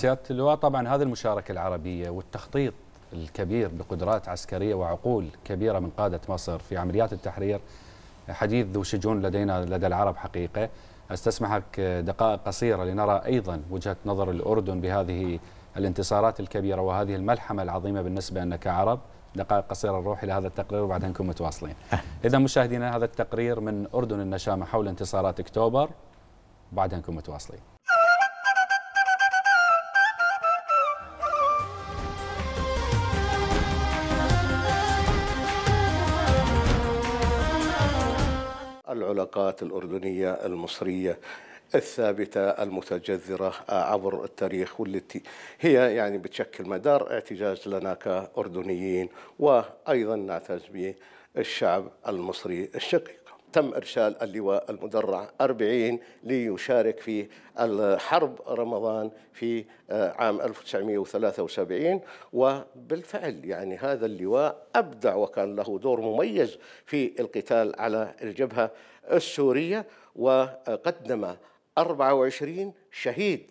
سيادة اللواء طبعا هذه المشاركة العربية والتخطيط الكبير بقدرات عسكرية وعقول كبيرة من قادة مصر في عمليات التحرير حديث ذو شجون لدينا لدى العرب حقيقة أستسمحك دقائق قصيرة لنرى أيضا وجهة نظر الأردن بهذه الانتصارات الكبيرة وهذه الملحمة العظيمة بالنسبة لنا كعرب دقائق قصيرة نروح إلى هذا التقرير وبعدها نكون متواصلين إذا مشاهدينا هذا التقرير من أردن النشامة حول انتصارات أكتوبر وبعدها نكون متواصلين العلاقات الأردنية المصرية الثابتة المتجذرة عبر التاريخ والتي هي يعني بتشكل مدار اعتجاج لنا كأردنيين وأيضا نعتز به الشعب المصري الشقيق تم إرسال اللواء المدرع 40 ليشارك في الحرب رمضان في آه، عام 1973 وبالفعل يعني هذا اللواء أبدع وكان له دور مميز في القتال على الجبهة السورية وقدم 24 شهيد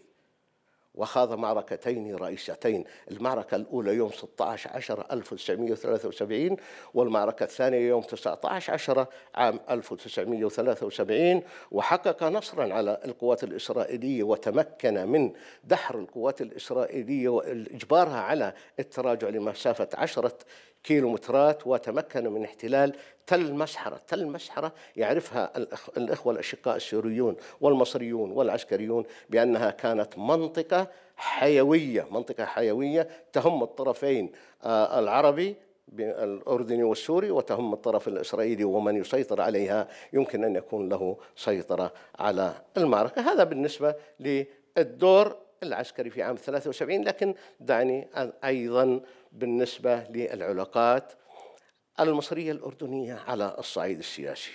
وخاض معركتين رئيستين المعركة الأولى يوم 16 عشر 1973 والمعركة الثانية يوم 19 عشر عام 1973 وحقق نصرا على القوات الإسرائيلية وتمكن من دحر القوات الإسرائيلية وإجبارها على التراجع لمسافة عشرة كيلومترات وتمكنوا من احتلال تل مسحرة تل مسحرة يعرفها الإخوة الأشقاء السوريون والمصريون والعسكريون بأنها كانت منطقة حيوية منطقة حيوية تهم الطرفين آه، العربي الأردني والسوري وتهم الطرف الإسرائيلي ومن يسيطر عليها يمكن أن يكون له سيطرة على المعركة هذا بالنسبة للدور العسكري في عام 73 لكن دعني أيضا بالنسبة للعلاقات المصرية الأردنية على الصعيد السياسي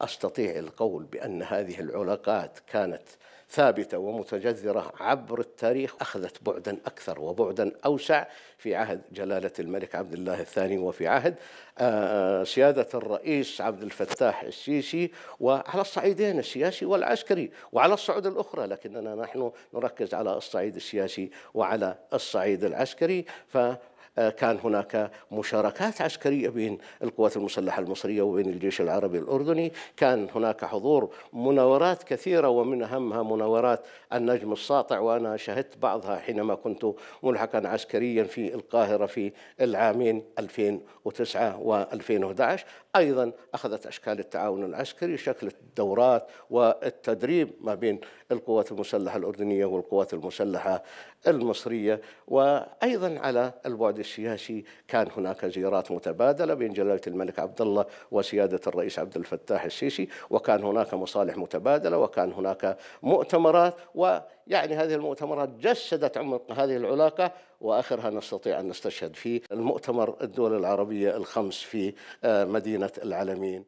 أستطيع القول بأن هذه العلاقات كانت ثابته ومتجذره عبر التاريخ اخذت بعدا اكثر وبعدا اوسع في عهد جلاله الملك عبد الله الثاني وفي عهد آه، آه، سياده الرئيس عبد الفتاح السيسي وعلى الصعيدين السياسي والعسكري وعلى الصعود الاخرى لكننا نحن نركز على الصعيد السياسي وعلى الصعيد العسكري ف آه، كان هناك مشاركات عسكرية بين القوات المسلحة المصرية وبين الجيش العربي الأردني كان هناك حضور مناورات كثيرة ومن أهمها مناورات النجم الساطع وأنا شهدت بعضها حينما كنت ملحقا عسكريا في القاهرة في العامين 2009 و2011 أيضا أخذت أشكال التعاون العسكري شكل الدورات والتدريب ما بين القوات المسلحة الأردنية والقوات المسلحة المصرية وأيضا على البعد السياسي كان هناك زيارات متبادلة بين جلالة الملك عبد الله وسيادة الرئيس عبد الفتاح السيسي وكان هناك مصالح متبادلة وكان هناك مؤتمرات ويعني هذه المؤتمرات جسدت عمق هذه العلاقة وآخرها نستطيع أن نستشهد في المؤتمر الدول العربية الخمس في آه، مدينة زينة العالمين